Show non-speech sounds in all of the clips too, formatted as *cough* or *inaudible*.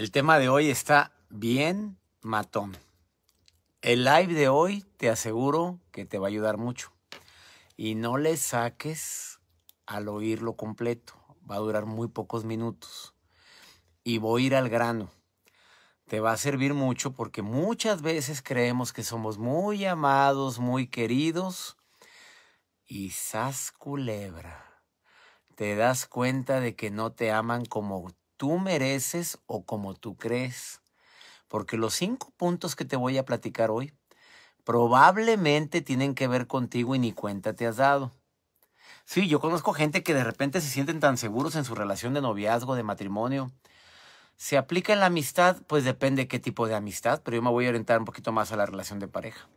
El tema de hoy está bien matón. El live de hoy te aseguro que te va a ayudar mucho. Y no le saques al oírlo completo. Va a durar muy pocos minutos. Y voy a ir al grano. Te va a servir mucho porque muchas veces creemos que somos muy amados, muy queridos. Y sas culebra. Te das cuenta de que no te aman como tú mereces o como tú crees. Porque los cinco puntos que te voy a platicar hoy probablemente tienen que ver contigo y ni cuenta te has dado. Sí, yo conozco gente que de repente se sienten tan seguros en su relación de noviazgo, de matrimonio. ¿Se aplica en la amistad? Pues depende qué tipo de amistad, pero yo me voy a orientar un poquito más a la relación de pareja.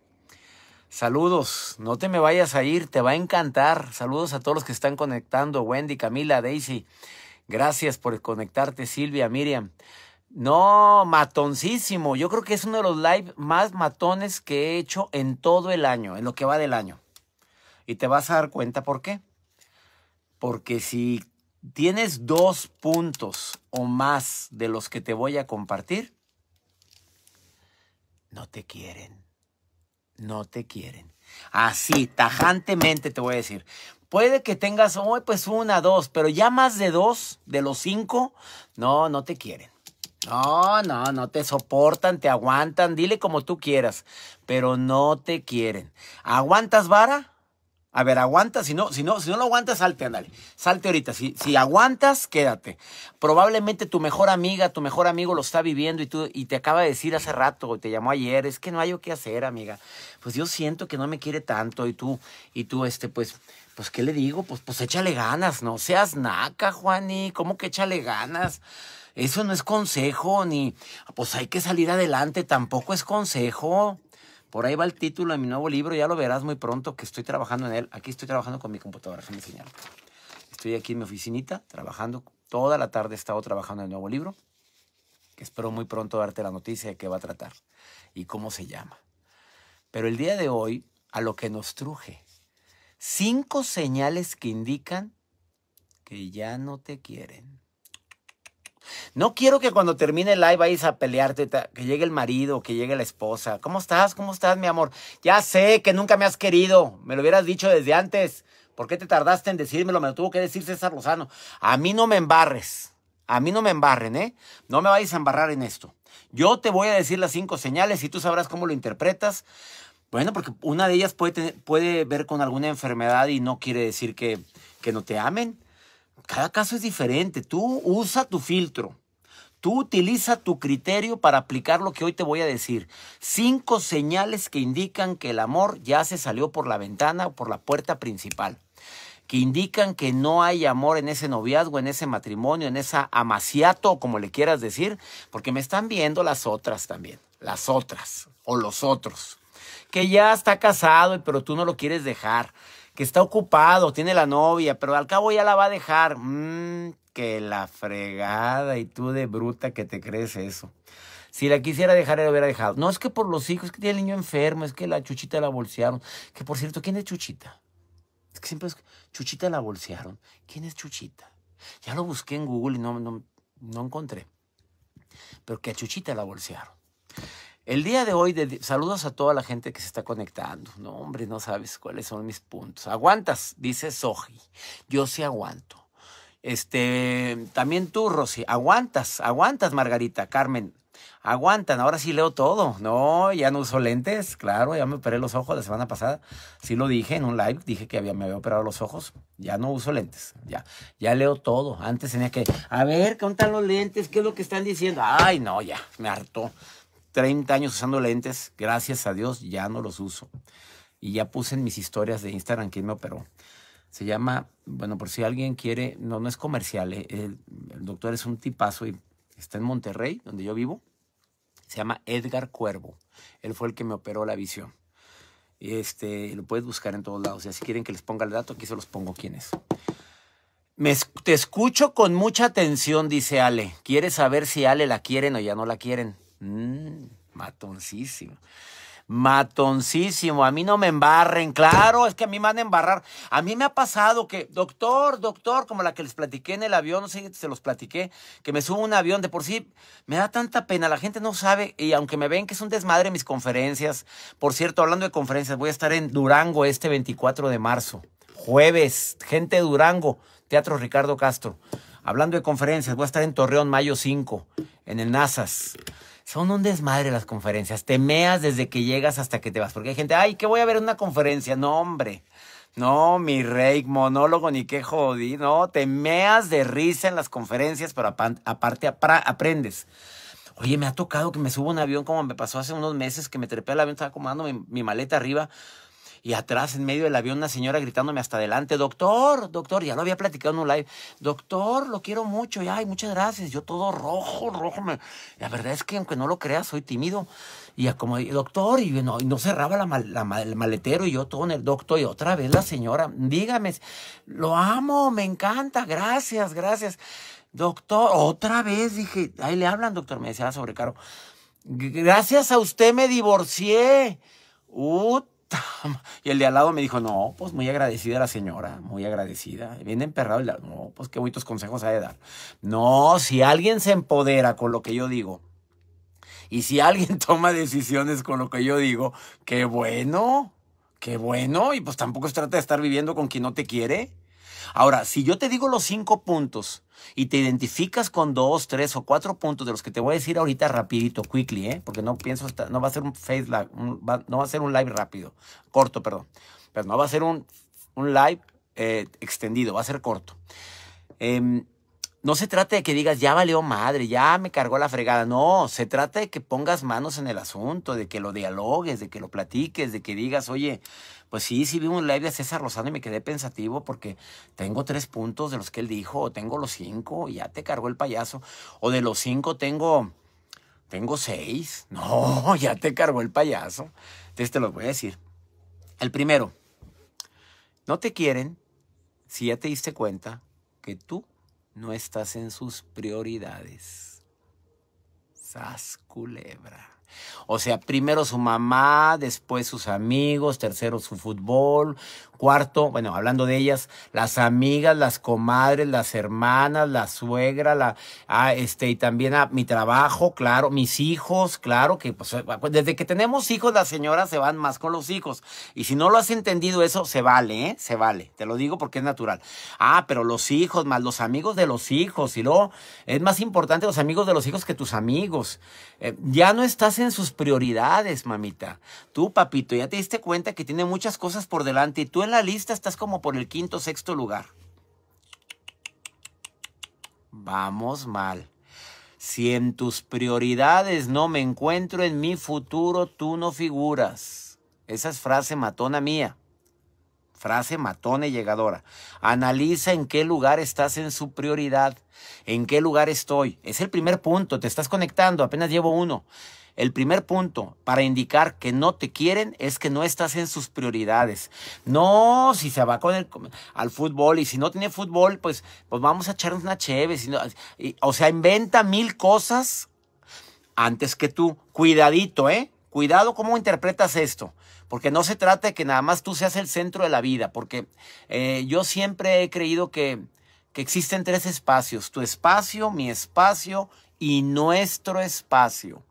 Saludos, no te me vayas a ir, te va a encantar. Saludos a todos los que están conectando, Wendy, Camila, Daisy. Gracias por conectarte, Silvia, Miriam. No, matoncísimo. Yo creo que es uno de los lives más matones que he hecho en todo el año, en lo que va del año. Y te vas a dar cuenta por qué. Porque si tienes dos puntos o más de los que te voy a compartir, no te quieren. No te quieren. Así, tajantemente te voy a decir. Puede que tengas hoy pues una, dos, pero ya más de dos, de los cinco, no, no te quieren. No, no, no te soportan, te aguantan, dile como tú quieras, pero no te quieren. ¿Aguantas vara? A ver, aguanta, si no, si no, si no lo aguantas, salte, ándale. Salte ahorita. Si, si aguantas, quédate. Probablemente tu mejor amiga, tu mejor amigo lo está viviendo y tú, y te acaba de decir hace rato, te llamó ayer, es que no hay yo qué hacer, amiga. Pues yo siento que no me quiere tanto, y tú, y tú, este, pues, pues, ¿qué le digo? Pues, pues échale ganas, no seas naca, Juani. ¿Cómo que échale ganas? Eso no es consejo, ni pues hay que salir adelante, tampoco es consejo. Por ahí va el título de mi nuevo libro, ya lo verás muy pronto que estoy trabajando en él. Aquí estoy trabajando con mi computadora, déjame enseñar. Estoy aquí en mi oficinita, trabajando. Toda la tarde he estado trabajando en el nuevo libro, que espero muy pronto darte la noticia de qué va a tratar y cómo se llama. Pero el día de hoy, a lo que nos truje, Cinco señales que indican que ya no te quieren. No quiero que cuando termine el live vayas a pelearte, que llegue el marido, que llegue la esposa. ¿Cómo estás? ¿Cómo estás, mi amor? Ya sé que nunca me has querido. Me lo hubieras dicho desde antes. ¿Por qué te tardaste en decírmelo? Me lo tuvo que decir César Lozano. A mí no me embarres. A mí no me embarren, ¿eh? No me vayas a embarrar en esto. Yo te voy a decir las cinco señales y tú sabrás cómo lo interpretas. Bueno, porque una de ellas puede, puede ver con alguna enfermedad y no quiere decir que, que no te amen. Cada caso es diferente. Tú usa tu filtro. Tú utiliza tu criterio para aplicar lo que hoy te voy a decir. Cinco señales que indican que el amor ya se salió por la ventana o por la puerta principal. Que indican que no hay amor en ese noviazgo, en ese matrimonio, en esa amaciato, como le quieras decir, porque me están viendo las otras también. Las otras o los otros que ya está casado, pero tú no lo quieres dejar, que está ocupado, tiene la novia, pero al cabo ya la va a dejar. Mm, que la fregada y tú de bruta que te crees eso. Si la quisiera dejar, la hubiera dejado. No, es que por los hijos, es que tiene el niño enfermo, es que la chuchita la bolsearon. Que por cierto, ¿quién es chuchita? Es que siempre es chuchita la bolsearon. ¿Quién es chuchita? Ya lo busqué en Google y no, no, no encontré. Pero que a chuchita la bolsearon. El día de hoy, saludos a toda la gente que se está conectando. No, hombre, no sabes cuáles son mis puntos. Aguantas, dice Soji. Yo sí aguanto. Este, también tú, Rosy, aguantas, aguantas, Margarita, Carmen, aguantan. Ahora sí leo todo. No, ya no uso lentes, claro, ya me operé los ojos la semana pasada. Sí lo dije en un live, dije que había, me había operado los ojos. Ya no uso lentes, ya, ya leo todo. Antes tenía que, a ver, ¿qué están los lentes? ¿Qué es lo que están diciendo? Ay, no, ya, me hartó. 30 años usando lentes, gracias a Dios ya no los uso. Y ya puse en mis historias de Instagram que me operó. Se llama, bueno, por si alguien quiere, no, no es comercial, eh, el, doctor es un tipazo y está en Monterrey, donde yo vivo. Se llama Edgar Cuervo. Él fue el que me operó la visión. Este, lo puedes buscar en todos lados. si quieren que les ponga el dato, aquí se los pongo quién es. te escucho con mucha atención, dice Ale. quiere saber si Ale la quieren o ya no la quieren? Mmm, matoncísimo. Matoncísimo. A mí no me embarren. Claro, es que a mí me van a embarrar. A mí me ha pasado que, doctor, doctor, como la que les platiqué en el avión, no sé si se los platiqué, que me subo un avión. De por sí, me da tanta pena. La gente no sabe. Y aunque me ven que es un desmadre mis conferencias. Por cierto, hablando de conferencias, voy a estar en Durango este 24 de marzo. Jueves. Gente de Durango. Teatro Ricardo Castro. Hablando de conferencias, voy a estar en Torreón, mayo 5, en el NASAS. Son un desmadre las conferencias. Te desde que llegas hasta que te vas. Porque hay gente, ay, que voy a ver una conferencia. No, hombre. No, mi rey, monólogo ni qué jodí. No, te meas de risa en las conferencias, pero aparte aprendes. Oye, me ha tocado que me subo un avión como me pasó hace unos meses que me trepé al avión, estaba comando mi maleta arriba. Y atrás, en medio del avión, una señora gritándome hasta adelante, doctor, doctor, ya lo había platicado en un live, doctor, lo quiero mucho, y ay, muchas gracias, yo todo rojo, rojo. La verdad es que aunque no lo creas, soy tímido. Y como, doctor, y no, y no cerraba la, el maletero y yo todo en el doctor y otra vez la señora, dígame, lo amo, me encanta, gracias, gracias. Doctor, otra vez dije, ahí le hablan, doctor, me decía sobrecaro Gracias a usted me divorcié. *laughs* Y el de al lado me dijo, no, pues muy agradecida la señora, muy agradecida. Bien emperrado el de, no, pues qué bonitos consejos ha de dar. No, si alguien se empodera con lo que yo digo, y si alguien *laughs* toma decisiones con lo que yo digo, qué bueno, qué bueno. Y pues tampoco se trata de estar viviendo con quien no te quiere. Ahora, si yo te digo los cinco puntos y te identificas con dos, tres o cuatro puntos de los que te voy a decir ahorita rapidito, quickly, ¿eh? porque no pienso, no va a ser un face live, no va a ser un live rápido, corto, perdón, pero no va a ser un, live eh, extendido, va a ser corto. Em, no se trata de que digas, ya valió madre, ya me cargó la fregada. No, se trata de que pongas manos en el asunto, de que lo dialogues, de que lo platiques, de que digas, oye, pues sí, sí vi un live de César Lozano y me quedé pensativo porque tengo tres puntos de los que él dijo, o tengo los cinco, ya te cargó el payaso, o de los cinco tengo, tengo seis. *laughs* No, ya te cargó el payaso. Entonces te los voy a decir. El primero, no te quieren si ya te diste cuenta que tú no estás en sus prioridades. Sas culebra. O sea, primero su mamá, después sus amigos, tercero su fútbol, cuarto, bueno, hablando de ellas, las amigas, las comadres, las hermanas, la suegra, la, ah, este, y también a mi trabajo, claro, mis hijos, claro, que pues, desde que tenemos hijos, las señoras se van más con los hijos. Y si no lo has entendido eso, se vale, ¿eh? Se vale, te lo digo porque es natural. Ah, pero los hijos, más los amigos de los hijos, y luego es más importante los amigos de los hijos que tus amigos. Eh, ya no estás en sus prioridades, mamita. Tú, papito, ya te diste cuenta que tiene muchas cosas por delante y tú en la lista estás como por el quinto, o sexto lugar. Vamos mal. Si en tus prioridades no me encuentro en mi futuro, tú no figuras. Esa es frase matona mía. Frase matona y llegadora. Analiza en qué lugar estás en su prioridad. En qué lugar estoy. Es el primer punto. Te estás conectando. Apenas llevo uno. El primer punto para indicar que no te quieren es que no estás en sus prioridades. No, si se va con el, al fútbol y si no tiene fútbol, pues, pues vamos a echarnos una cheve. o sea, inventa mil cosas antes que tú. Cuidadito, ¿eh? Cuidado cómo interpretas esto, porque no se trata de que nada más tú seas el centro de la vida, porque eh, yo siempre he creído que, que existen tres espacios, tu espacio, mi espacio y nuestro espacio.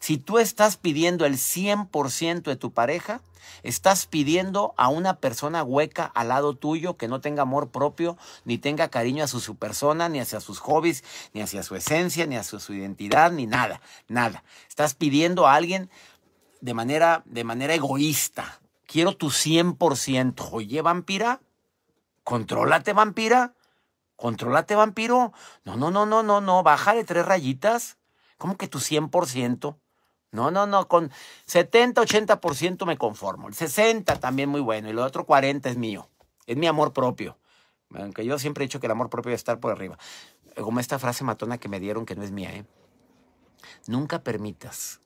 Si tú estás pidiendo el 100% de tu pareja, estás pidiendo a una persona hueca al lado tuyo que no tenga amor propio, ni tenga cariño a su persona, ni hacia sus hobbies, ni hacia su esencia, ni hacia su identidad, ni nada, nada. Estás pidiendo a alguien de manera, de manera egoísta. Quiero tu 100%. Oye, vampira, contrólate, vampira. Contrólate, vampiro. No, no, no, no, no, no. Baja de tres rayitas. ¿Cómo que tu 100%? No, no, no, con 70, 80% me conformo. El 60 también muy bueno y el otro 40 es mío, es mi amor propio. Aunque yo siempre he dicho que el amor propio debe estar por arriba. Como esta frase matona que me dieron que no es mía, ¿eh? Nunca permitas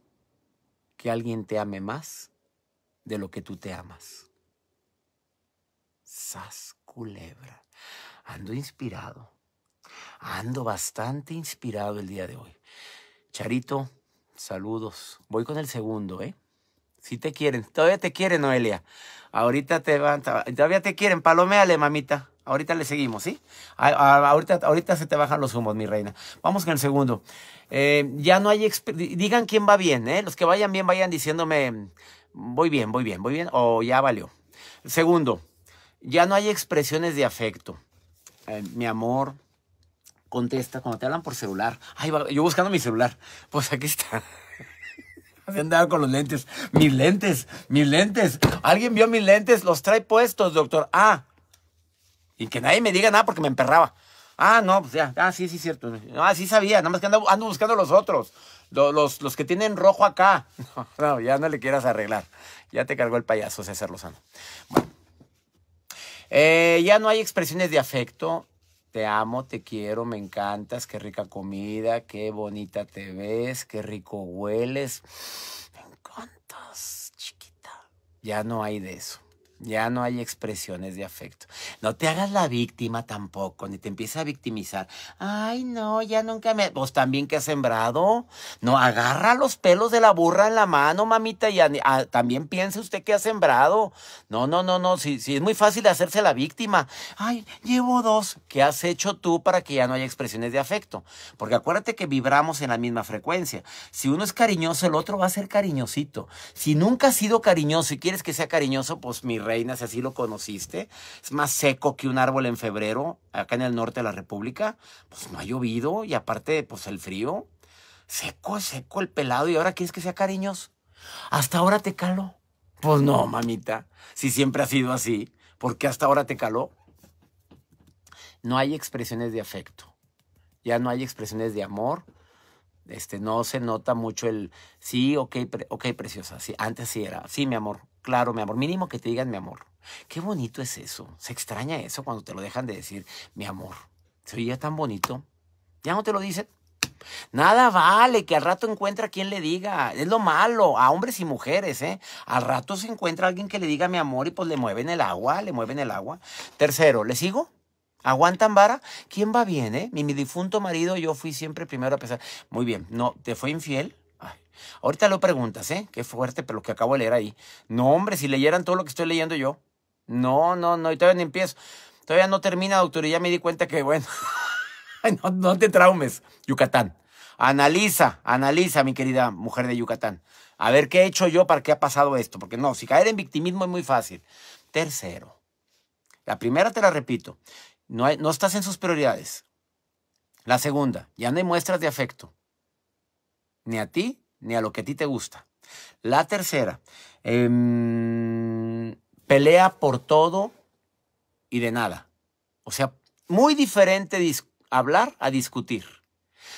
que alguien te ame más de lo que tú te amas. Sas culebra. Ando inspirado. Ando bastante inspirado el día de hoy. Charito, Saludos. Voy con el segundo, ¿eh? Si te quieren. Todavía te quieren, Noelia. Ahorita te van. Todavía te quieren. Paloméale, mamita. Ahorita le seguimos, ¿sí? ahorita, ahorita se te bajan los humos, mi reina. Vamos con el segundo. Eh, ya no hay... Digan quién va bien, ¿eh? Los que vayan bien vayan diciéndome, voy bien, voy bien, voy bien, o ya valió. Segundo, ya no hay expresiones de afecto. Eh, mi amor, contesta cuando te hablan por celular. Ay, yo buscando mi celular. Pues aquí está. Se *laughs* dado con los lentes. Mis lentes, mis lentes. Alguien vio mis lentes, los trae puestos, doctor. Ah. Y que nadie me diga nada porque me emperraba. Ah, no, pues ya. Ah, sí, sí, cierto. Ah, sí sabía. Nada más que ando, buscando los otros. Los, que tienen rojo acá. *laughs* No, ya no le quieras arreglar. Ya te cargó el payaso César Lozano. Bueno. Eh, ya no hay expresiones de afecto te amo, te quiero, me encantas, qué rica comida, qué bonita te ves, qué rico hueles, me encantas, chiquita. Ya no hay de eso. Ya no hay expresiones de afecto. No te hagas la víctima tampoco, ni te empieces a victimizar. Ay, no, ya nunca me... Vos pues, también que has sembrado. No, agarra los pelos de la burra en la mano, mamita, y ah, también piense usted que ha sembrado. No, no, no, no, si, es muy fácil hacerse la víctima. Ay, llevo dos. ¿Qué has hecho tú para que ya no haya expresiones de afecto? Porque acuérdate que vibramos en la misma frecuencia. Si uno es cariñoso, el otro va a ser cariñosito. Si nunca has sido cariñoso y quieres que sea cariñoso, pues mi si así lo conociste, es más seco que un árbol en febrero, acá en el norte de la República, pues no ha llovido y aparte, pues el frío, seco, seco el pelado y ahora quieres que sea cariños Hasta ahora te caló. Pues no, mamita, si siempre ha sido así, porque hasta ahora te caló. No hay expresiones de afecto, ya no hay expresiones de amor, este, no se nota mucho el sí, ok, ok, preciosa. Sí, antes sí era, sí, mi amor, Claro, mi amor. Mínimo que te digan mi amor. Qué bonito es eso. Se extraña eso cuando te lo dejan de decir mi amor. Se ya tan bonito. Ya no te lo dicen. Nada vale que al rato encuentra quien le diga. Es lo malo, a hombres y mujeres, ¿eh? Al rato se encuentra alguien que le diga mi amor y pues le mueven el agua, le mueven el agua. Tercero, ¿le sigo? ¿Aguantan vara? ¿Quién va bien, eh? Mi, mi difunto marido, yo fui siempre primero a pesar. Muy bien, no, ¿te fue infiel? Ahorita lo preguntas, ¿eh? Qué fuerte, pero lo que acabo de leer ahí. No, hombre, si leyeran todo lo que estoy leyendo yo. No, no, no, y todavía no empiezo. Todavía no termina, doctor, y ya me di cuenta que, bueno, *laughs* no, no te traumes, Yucatán. Analiza, analiza, mi querida mujer de Yucatán. A ver qué he hecho yo para que ha pasado esto. Porque no, si caer en victimismo es muy fácil. Tercero, la primera te la repito, no, no estás en sus prioridades. La segunda, ya no hay muestras de afecto. Ni a ti ni a lo que a ti te gusta. La tercera, em, pelea por todo y de nada. O sea, muy diferente hablar a discutir.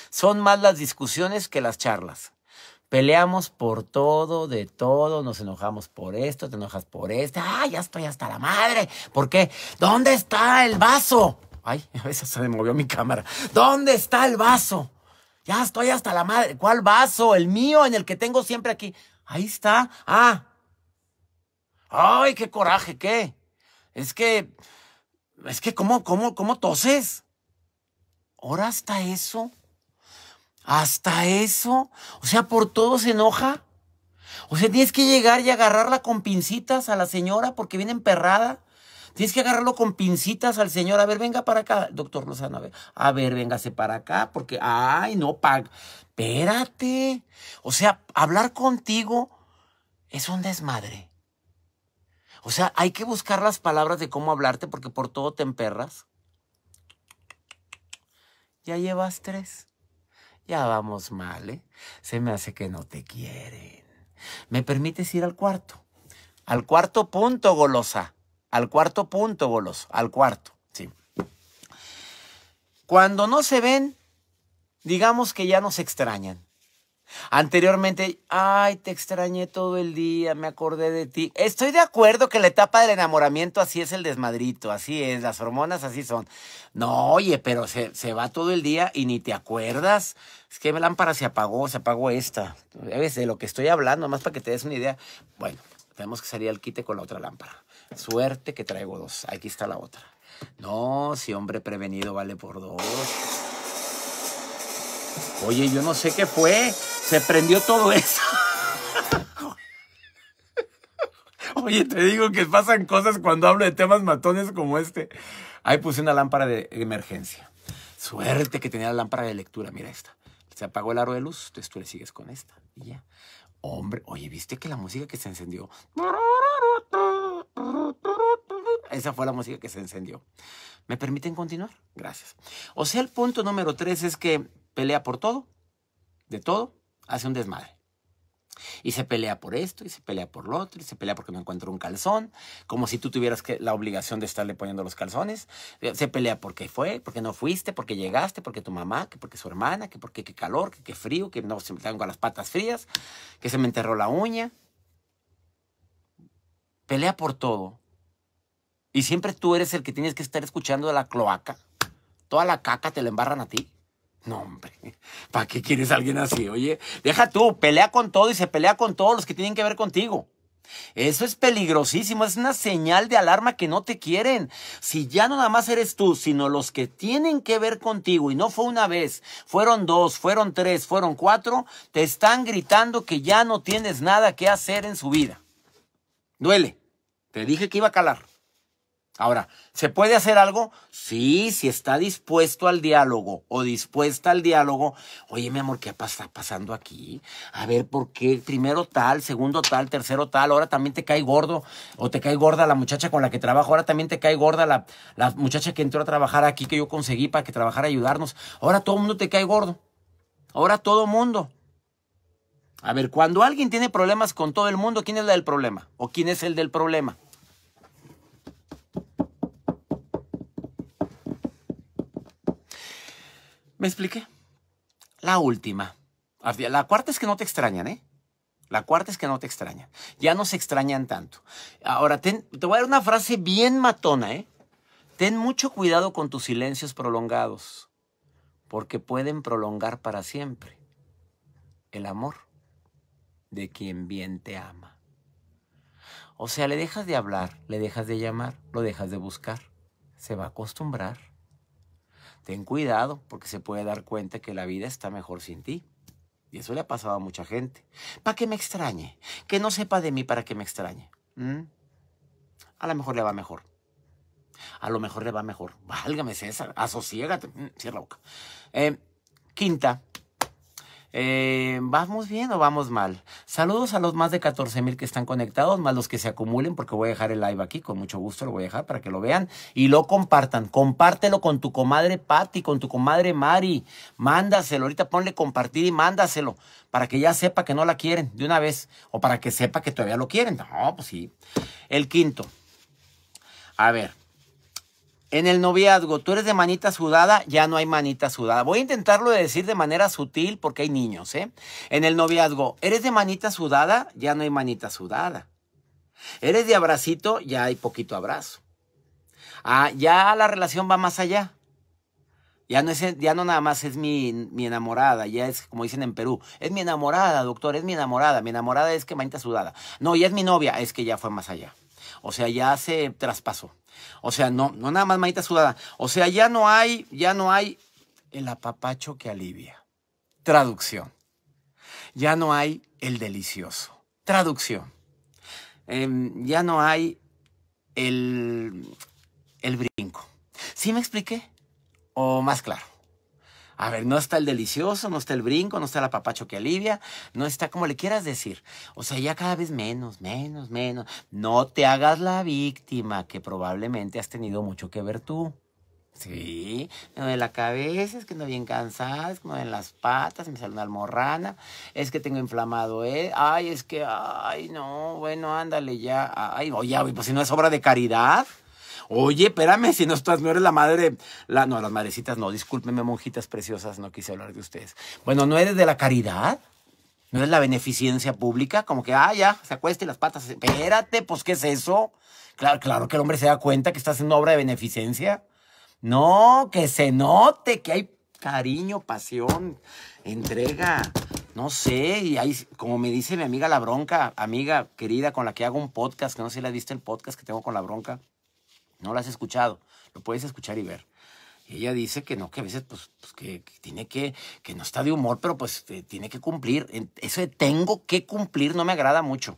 Son más las discusiones que las charlas. Peleamos por todo, de todo, nos enojamos por esto, te enojas por esto. ¡Ah, ya estoy hasta la madre! ¿Por qué? ¿Dónde está el vaso? Ay, *laughs* a veces se me movió mi cámara. ¿Dónde está el vaso? Ya estoy hasta la madre. ¿Cuál vaso? El mío, en el que tengo siempre aquí. Ahí está. Ah. Ay, qué coraje, ¿qué? Es que, es que, ¿cómo, cómo, cómo toses? ¿Ahora hasta eso? ¿Hasta eso? O sea, por todo se enoja. O sea, tienes que llegar y agarrarla con pincitas a la señora porque viene emperrada. Tienes que agarrarlo con pincitas al señor. A ver, venga para acá, doctor Lozano. A ver, a ver véngase para acá, porque, ay, no, paga. Espérate. O sea, hablar contigo es un desmadre. O sea, hay que buscar las palabras de cómo hablarte, porque por todo te emperras. Ya llevas tres. Ya vamos mal, ¿eh? Se me hace que no te quieren. ¿Me permites ir al cuarto? Al cuarto punto, golosa. Al cuarto punto, bolos, al cuarto, sí. Cuando no se ven, digamos que ya nos extrañan. Anteriormente, ay, te extrañé todo el día, me acordé de ti. Estoy de acuerdo que la etapa del enamoramiento así es el desmadrito, así es, las hormonas así son. No, oye, pero se, va todo el día y ni te acuerdas. Es que la lámpara se apagó, se apagó esta. de lo que estoy hablando? Más para que te des una idea. Bueno, tenemos que salir al quite con la otra lámpara. Suerte que traigo dos. Aquí está la otra. No, si hombre prevenido vale por dos. Oye, yo no sé qué fue. Se prendió todo *laughs* eso. Oye, te digo que pasan cosas cuando hablo de temas matones como este. Ahí puse una lámpara de emergencia. Suerte que tenía la lámpara de lectura. Mira esta. Se apagó el aro de luz, entonces tú le sigues con esta. Y ya. Hombre, oye, ¿viste que la música que se encendió? Esa fue la música que se encendió. ¿Me permiten continuar? Gracias. O sea, el punto número tres es que pelea por todo, de todo, hace un desmadre. Y se pelea por esto, y se pelea por lo otro, y se pelea porque no encuentro un calzón, como si tú tuvieras que, la obligación de estarle poniendo los calzones. Eh, se pelea porque fue, porque no fuiste, porque llegaste, porque tu mamá, que porque su hermana, que porque qué calor, que qué frío, que no se me tengo las patas frías, que se me enterró la uña. Pelea por todo, y siempre tú eres el que tienes que estar escuchando a la cloaca. Toda la caca te la embarran a ti. No, hombre, ¿para qué quieres a alguien así? Oye, deja tú, pelea con todo y se pelea con todos los que tienen que ver contigo. Eso es peligrosísimo, es una señal de alarma que no te quieren. Si ya no nada más eres tú, sino los que tienen que ver contigo, y no fue una vez, fueron dos, fueron tres, fueron cuatro, te están gritando que ya no tienes nada que hacer en su vida. Duele, te dije que iba a calar. Ahora, ¿se puede hacer algo? Sí, si está dispuesto al diálogo o dispuesta al diálogo. Oye, mi amor, ¿qué está pasando aquí? A ver, ¿por qué? Primero tal, segundo tal, tercero tal. Ahora también te cae gordo o te cae gorda la muchacha con la que trabajo. Ahora también te cae gorda la, muchacha que entró a trabajar aquí, que yo conseguí para que trabajara a ayudarnos. Ahora todo el mundo te cae gordo. Ahora todo mundo. A ver, cuando alguien tiene problemas con todo el mundo, ¿quién es el del problema? ¿O quién es el del problema? ¿Me expliqué? La última. La cuarta es que no te extrañan, ¿eh? La cuarta es que no te extrañan. Ya no se extrañan tanto. Ahora, te voy a dar una frase bien matona, ¿eh? Ten mucho cuidado con tus silencios prolongados, porque pueden prolongar para siempre el amor de quien bien te ama. O sea, le dejas de hablar, le dejas de llamar, lo dejas de buscar. Se va a acostumbrar. Ten cuidado porque se puede dar cuenta que la vida está mejor sin ti. Y eso le ha pasado a mucha gente. ¿Para que me extrañe? Que no sepa de mí para que me extrañe. A lo mejor le va mejor. A lo mejor le va mejor. Válgame, César. Asociégate. Cierra la boca. Eh, quinta, eh, ¿Vamos bien o vamos mal? Saludos a los más de 14 mil que están conectados, más los que se acumulen, porque voy a dejar el live aquí, con mucho gusto lo voy a dejar para que lo vean y lo compartan. Compártelo con tu comadre Patti, con tu comadre Mari. Mándaselo, ahorita ponle compartir y mándaselo para que ya sepa que no la quieren de una vez o para que sepa que todavía lo quieren. No, pues sí. El quinto. A ver, en el noviazgo, tú eres de manita sudada, ya no hay manita sudada. Voy a intentarlo de decir de manera sutil porque hay niños, ¿eh? En el noviazgo, eres de manita sudada, ya no hay manita sudada. Eres de abracito, ya hay poquito abrazo. Ah, ya la relación va más allá. Ya no, es, ya no nada más es mi, mi, enamorada, ya es como dicen en Perú, es mi enamorada, doctor, es mi enamorada, mi enamorada es que manita sudada. No, ya es mi novia, es que ya fue más allá. O sea, ya se traspasó. O sea, no, no nada más manita sudada. O sea, ya no hay, ya no hay el apapacho que alivia. Traducción. Ya no hay el delicioso. Traducción. Em, ya no hay el, el brinco. ¿Sí me expliqué? ¿O más claro? A ver, no está el delicioso, no está el brinco, no está la papacho que alivia, no está como le quieras decir. O sea, ya cada vez menos, menos, menos. No te hagas la víctima, que probablemente has tenido mucho que ver tú. Sí, me duele la cabeza, es que no bien cansada, no que me las patas, me sale una almorrana, es que tengo inflamado, ¿eh? Ay, es que, ay, no, bueno, ándale ya. Ay, oye, oh, pues si no es obra de caridad. Oye, espérame, si no estás, no eres la madre, la, no, las madrecitas no, discúlpeme monjitas preciosas, no quise hablar de ustedes. Bueno, ¿no eres de la caridad? ¿No eres la beneficencia pública? Como que, ah, ya, se acueste las patas, espérate, pues, ¿qué es eso? Claro, claro que el hombre se da cuenta que estás haciendo obra de beneficencia. No, que se note que hay cariño, pasión, entrega. No sé, y hay, como me dice mi amiga La Bronca, amiga querida con la que hago un podcast, que no sé si la viste el podcast que tengo con La Bronca. No la has escuchado. Lo puedes escuchar y ver. Y ella dice que no, que a veces, pues, pues que, tiene que, que no está de humor, pero pues eh, tiene que cumplir. Eso de tengo que cumplir no me agrada mucho.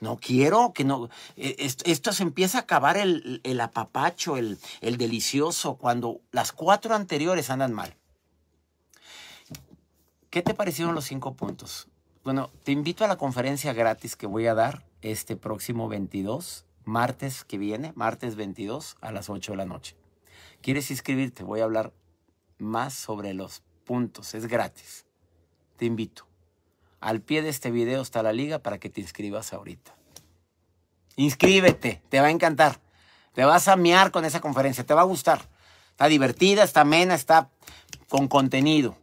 No quiero que no. Eh, esto, se empieza a acabar el, apapacho, el, el delicioso, cuando las cuatro anteriores andan mal. ¿Qué te parecieron los cinco puntos? Bueno, te invito a la conferencia gratis que voy a dar este próximo 22 martes que viene, martes 22 a las 8 de la noche. ¿Quieres inscribirte? Voy a hablar más sobre los puntos. Es gratis. Te invito. Al pie de este video está la liga para que te inscribas ahorita. Inscríbete, te va a encantar. Te vas a mear con esa conferencia, te va a gustar. Está divertida, está amena, está con contenido.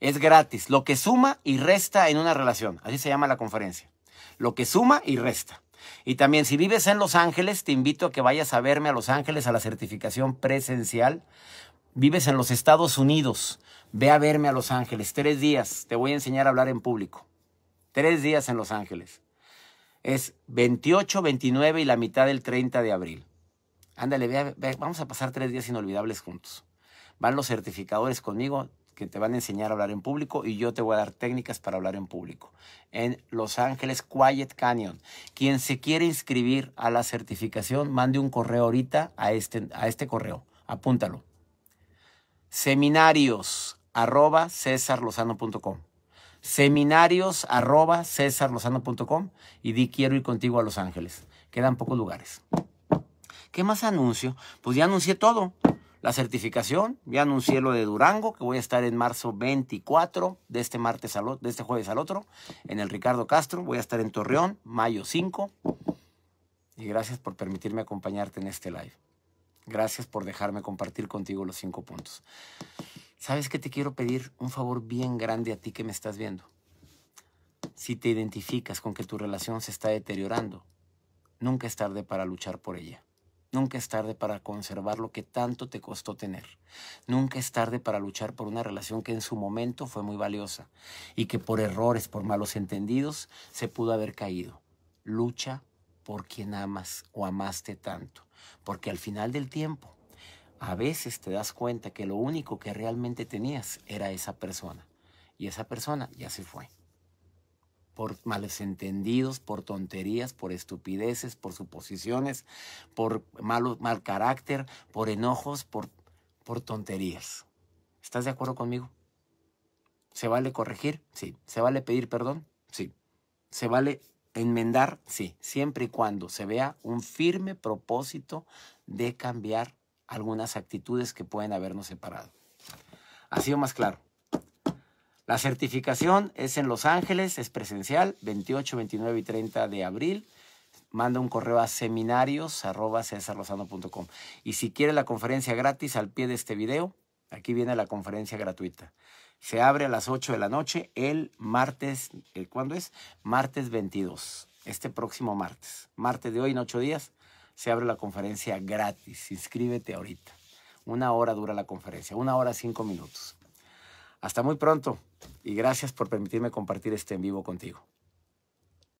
Es gratis. Lo que suma y resta en una relación. Así se llama la conferencia. Lo que suma y resta. Y también si vives en Los Ángeles, te invito a que vayas a verme a Los Ángeles a la certificación presencial. Vives en los Estados Unidos, ve a verme a Los Ángeles. Tres días, te voy a enseñar a hablar en público. Tres días en Los Ángeles. Es 28, 29 y la mitad del 30 de abril. Ándale, ve, vamos a pasar tres días inolvidables juntos. Van los certificadores conmigo, que te van a enseñar a hablar en público y yo te voy a dar técnicas para hablar en público. En Los Ángeles Quiet Canyon. Quien se quiere inscribir a la certificación, mande un correo ahorita a este, a este correo. Apúntalo. Seminarios arroba cesarlosano.com Seminarios arroba cesarlosano.com y di quiero ir contigo a Los Ángeles. Quedan pocos lugares. ¿Qué más anuncio? Pues ya anuncié todo. La certificación, ya un cielo de Durango, que voy a estar en marzo 24, de este martes de este jueves al otro, en el Ricardo Castro. Voy a estar en Torreón, mayo 5. Y gracias por permitirme acompañarte en este live. Gracias por dejarme compartir contigo los cinco puntos. ¿Sabes qué te quiero pedir? Un favor bien grande a ti que me estás viendo. Si te identificas con que tu relación se está deteriorando, nunca es tarde para luchar por ella. Nunca es tarde para conservar lo que tanto te costó tener. Nunca es tarde para luchar por una relación que en su momento fue muy valiosa y que por errores, por malos entendidos, se pudo haber caído. Lucha por quien amas o amaste tanto, porque al final del tiempo, a veces te das cuenta que lo único que realmente tenías era esa persona y esa persona ya se fue por males entendidos, por tonterías, por estupideces, por suposiciones, por mal carácter, por enojos, por, por tonterías. ¿Estás de acuerdo conmigo? ¿Se vale corregir? Sí. ¿Se vale pedir perdón? Sí. ¿Se vale enmendar? Sí. Siempre y cuando se vea un firme propósito de cambiar algunas actitudes que pueden habernos separado. ¿Ha sido más claro? La certificación es en Los Ángeles, es presencial, 28, 29 y 30 de abril. Manda un correo a seminarios.com. Y si quiere la conferencia gratis al pie de este video, aquí viene la conferencia gratuita. Se abre a las 8 de la noche el martes, ¿el eh, cuándo es? Martes 22, este próximo martes. Martes de hoy en 8 días se abre la conferencia gratis. Inscríbete ahorita. Una hora dura la conferencia, una hora cinco minutos. Hasta muy pronto y gracias por permitirme compartir este en vivo contigo.